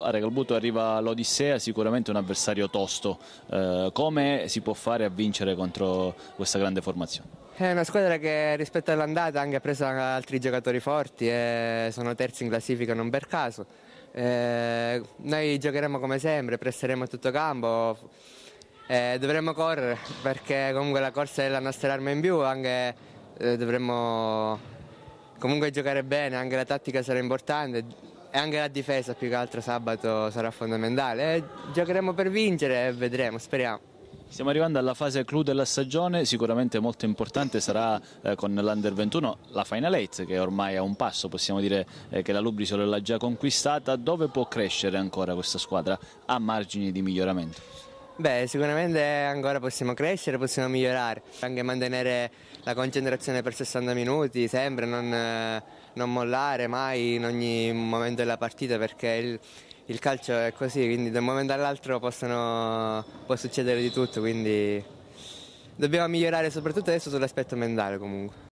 A Regalbuto arriva l'Odissea, sicuramente un avversario tosto. Eh, come si può fare a vincere contro questa grande formazione? È una squadra che rispetto all'andata ha anche preso altri giocatori forti e sono terzi in classifica non per caso. Eh, noi giocheremo come sempre, presteremo a tutto campo, eh, dovremo correre perché comunque la corsa è la nostra arma in più, anche eh, dovremmo comunque giocare bene, anche la tattica sarà importante e anche la difesa più che altro sabato sarà fondamentale. Eh, giocheremo per vincere e vedremo, speriamo. Stiamo arrivando alla fase clou della stagione, sicuramente molto importante sarà eh, con l'Under 21 la Final 8 che ormai è a un passo, possiamo dire eh, che la Lubrisolo l'ha già conquistata, dove può crescere ancora questa squadra a margini di miglioramento? Beh, sicuramente ancora possiamo crescere, possiamo migliorare, anche mantenere la concentrazione per 60 minuti sempre, non... Eh non mollare mai in ogni momento della partita perché il, il calcio è così, quindi da un momento all'altro possono, può succedere di tutto, quindi dobbiamo migliorare soprattutto adesso sull'aspetto mentale comunque.